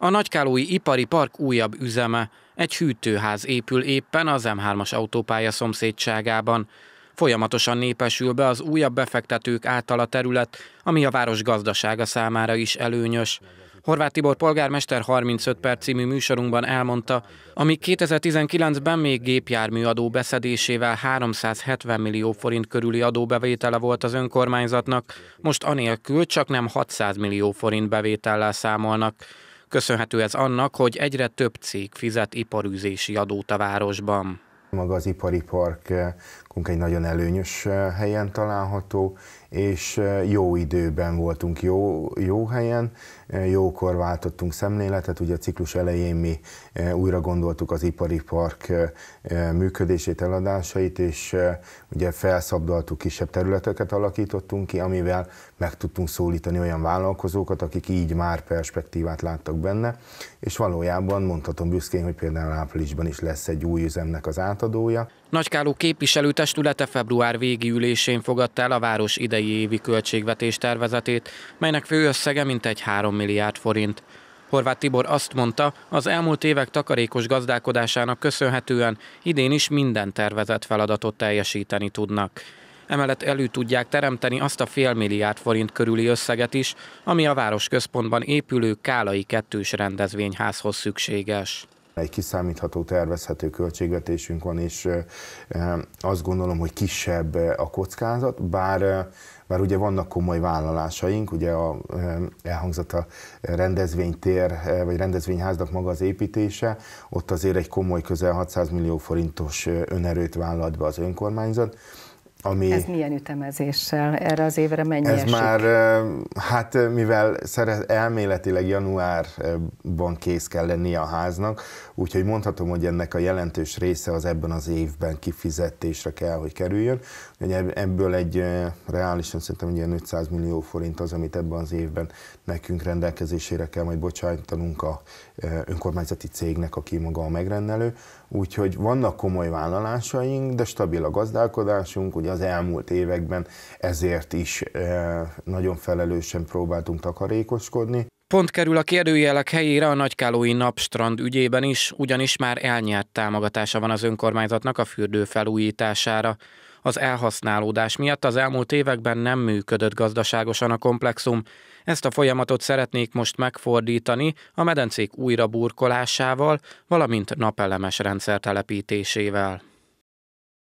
A Nagykálói Ipari Park újabb üzeme, egy hűtőház épül éppen az M3-as autópálya szomszédságában. Folyamatosan népesül be az újabb befektetők által a terület, ami a város gazdasága számára is előnyös. Horváth Tibor polgármester 35 perc című műsorunkban elmondta, amíg 2019-ben még gépjárműadó beszedésével 370 millió forint körüli adóbevétele volt az önkormányzatnak, most anélkül csak nem 600 millió forint bevétellel számolnak. Köszönhető ez annak, hogy egyre több cég fizet iparűzési adót a városban. Maga az ipari parkunk eh, egy nagyon előnyös eh, helyen található, és eh, jó időben voltunk jó, jó helyen, jókor váltottunk szemléletet, ugye a ciklus elején mi újra gondoltuk az ipari park működését, eladásait, és ugye felszabdaltuk, kisebb területeket alakítottunk ki, amivel meg tudtunk szólítani olyan vállalkozókat, akik így már perspektívát láttak benne, és valójában mondhatom büszkén, hogy például áprilisban is lesz egy új üzemnek az át átadója. Nagykáló képviselőtestülete február végi ülésén fogadta el a város idei évi költségvetés tervezetét, melynek fő összege mintegy 3 milliárd forint. Horváth Tibor azt mondta, az elmúlt évek takarékos gazdálkodásának köszönhetően idén is minden tervezett feladatot teljesíteni tudnak. Emellett elő tudják teremteni azt a fél milliárd forint körüli összeget is, ami a városközpontban épülő Kálai kettős rendezvényházhoz szükséges. Egy kiszámítható, tervezhető költségvetésünk van, és azt gondolom, hogy kisebb a kockázat, bár bár ugye vannak komoly vállalásaink, ugye a, elhangzott a rendezvénytér, vagy rendezvényháznak maga az építése, ott azért egy komoly, közel 600 millió forintos önerőt vállalt be az önkormányzat, ami, ez milyen ütemezéssel? Erre az évre mennyi Ez esik? már, hát mivel szeret, elméletileg januárban kész kell lenni a háznak, úgyhogy mondhatom, hogy ennek a jelentős része az ebben az évben kifizetésre kell, hogy kerüljön. Ebből egy reálisan szerintem ilyen 500 millió forint az, amit ebben az évben nekünk rendelkezésére kell majd bocsájtanunk a önkormányzati cégnek, aki maga a megrendelő. Úgyhogy vannak komoly vállalásaink, de stabil a gazdálkodásunk, ugye hogy az elmúlt években ezért is nagyon felelősen próbáltunk takarékoskodni. Pont kerül a kérdőjelek helyére a Nagykálói Napstrand ügyében is, ugyanis már elnyert támogatása van az önkormányzatnak a fürdő felújítására. Az elhasználódás miatt az elmúlt években nem működött gazdaságosan a komplexum. Ezt a folyamatot szeretnék most megfordítani a medencék újraburkolásával, valamint napelemes rendszer telepítésével.